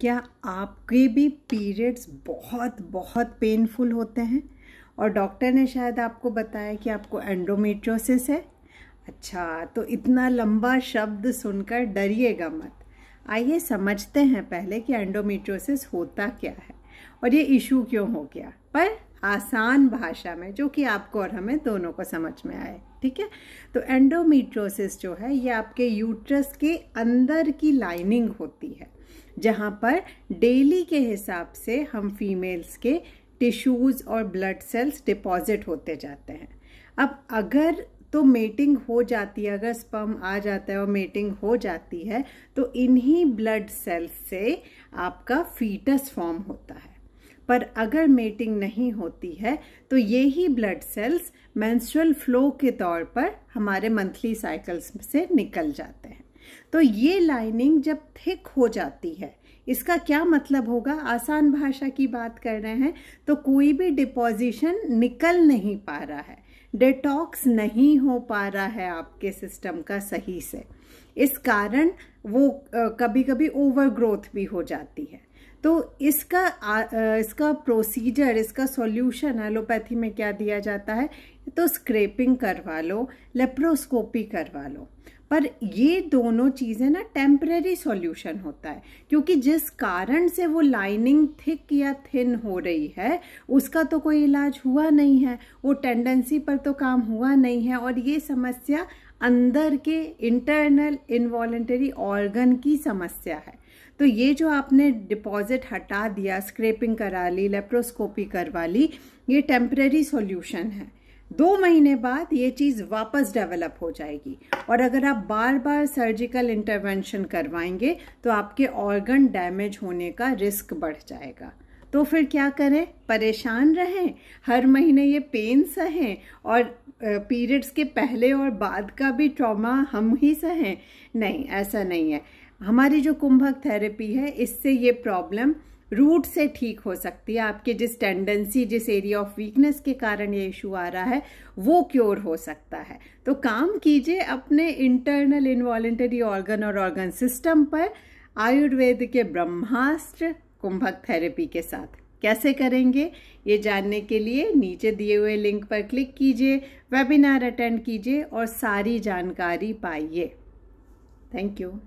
क्या आपके भी पीरियड्स बहुत बहुत पेनफुल होते हैं और डॉक्टर ने शायद आपको बताया कि आपको एंडोमेट्रोसिस है अच्छा तो इतना लंबा शब्द सुनकर डरिएगा मत आइए समझते हैं पहले कि एंडोमेट्रोसिस होता क्या है और ये इशू क्यों हो गया पर आसान भाषा में जो कि आपको और हमें दोनों को समझ में आए ठीक है तो एंडोमेट्रोसिस जो है ये आपके यूट्रस के अंदर की लाइनिंग होती है जहाँ पर डेली के हिसाब से हम फीमेल्स के टिश्यूज़ और ब्लड सेल्स डिपॉजिट होते जाते हैं अब अगर तो मेटिंग हो जाती है अगर स्पर्म आ जाता है और मेटिंग हो जाती है तो इन्हीं ब्लड सेल्स से आपका फीटस फॉर्म होता है पर अगर मेटिंग नहीं होती है तो ये ही ब्लड सेल्स मेंस्ट्रुअल फ्लो के तौर पर हमारे मंथली साइकिल्स से निकल जाते हैं तो ये लाइनिंग जब थिक हो जाती है इसका क्या मतलब होगा आसान भाषा की बात कर रहे हैं तो कोई भी डिपॉजिशन निकल नहीं पा रहा है डिटॉक्स नहीं हो पा रहा है आपके सिस्टम का सही से इस कारण वो कभी कभी ओवर ग्रोथ भी हो जाती है तो इसका इसका प्रोसीजर इसका सॉल्यूशन एलोपैथी में क्या दिया जाता है तो स्क्रेपिंग करवा लो लेप्रोस्कोपी करवा लो पर ये दोनों चीज़ें ना टेम्प्रेरी सॉल्यूशन होता है क्योंकि जिस कारण से वो लाइनिंग थिक या थिन हो रही है उसका तो कोई इलाज हुआ नहीं है वो टेंडेंसी पर तो काम हुआ नहीं है और ये समस्या अंदर के इंटरनल इनवॉलेंटरी ऑर्गन की समस्या है तो ये जो आपने डिपॉजिट हटा दिया स्क्रेपिंग करा ली लेप्रोस्कोपी करवा ली ये टेम्प्रेरी सॉल्यूशन है दो महीने बाद ये चीज़ वापस डेवलप हो जाएगी और अगर आप बार बार सर्जिकल इंटरवेंशन करवाएंगे तो आपके ऑर्गन डैमेज होने का रिस्क बढ़ जाएगा तो फिर क्या करें परेशान रहें हर महीने ये पेन सहें और पीरियड्स के पहले और बाद का भी ट्रॉमा हम ही सहें नहीं ऐसा नहीं है हमारी जो कुंभक थेरेपी है इससे ये प्रॉब्लम रूट से ठीक हो सकती है आपके जिस टेंडेंसी जिस एरिया ऑफ वीकनेस के कारण ये इशू आ रहा है वो क्योर हो सकता है तो काम कीजिए अपने इंटरनल इनवॉलेंटरी ऑर्गन और ऑर्गन सिस्टम पर आयुर्वेद के ब्रह्मास्त्र कुंभक थेरेपी के साथ कैसे करेंगे ये जानने के लिए नीचे दिए हुए लिंक पर क्लिक कीजिए वेबिनार अटेंड कीजिए और सारी जानकारी पाइए थैंक यू